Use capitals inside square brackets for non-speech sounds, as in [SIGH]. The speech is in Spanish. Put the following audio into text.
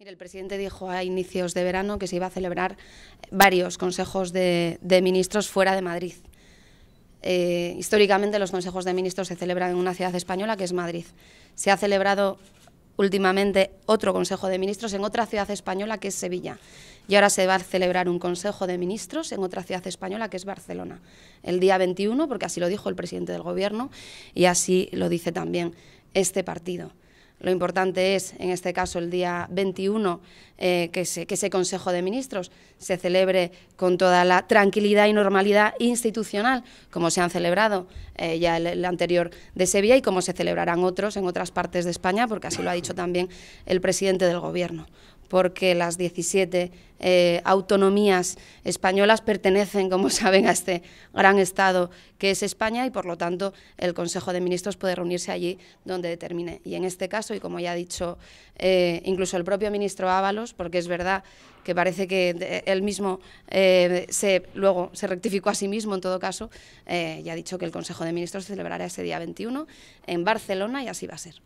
el presidente dijo a inicios de verano que se iba a celebrar varios consejos de, ministros fuera de Madrid. Eh, históricamente los consejos de ministros se celebran en una ciudad española que es Madrid. Se ha celebrado últimamente otro consejo de ministros en otra ciudad española que es Sevilla. Y ahora se va a celebrar un consejo de ministros en otra ciudad española que es Barcelona, el día 21, porque así lo dijo el presidente del gobierno y así lo dice también este partido. Lo importante es, en este caso, el día 21, eh, que, ese Consejo de Ministros se celebre con toda la tranquilidad y normalidad institucional, como se han celebrado eh, ya el, anterior de Sevilla y como se celebrarán otros en otras partes de España, porque así lo ha dicho también el presidente del Gobierno porque las 17 eh, autonomías españolas pertenecen, como [LAUGHS] saben, a este gran Estado que es España y, por lo tanto, el Consejo de Ministros puede reunirse allí donde determine. Y en este caso, y como ya ha dicho eh, incluso el propio ministro Ábalos, porque es verdad que parece que él mismo eh, se, luego se rectificó a sí mismo en todo caso, ya ha dicho que el Consejo de Ministros se celebrará ese día 21 en Barcelona y así va a ser.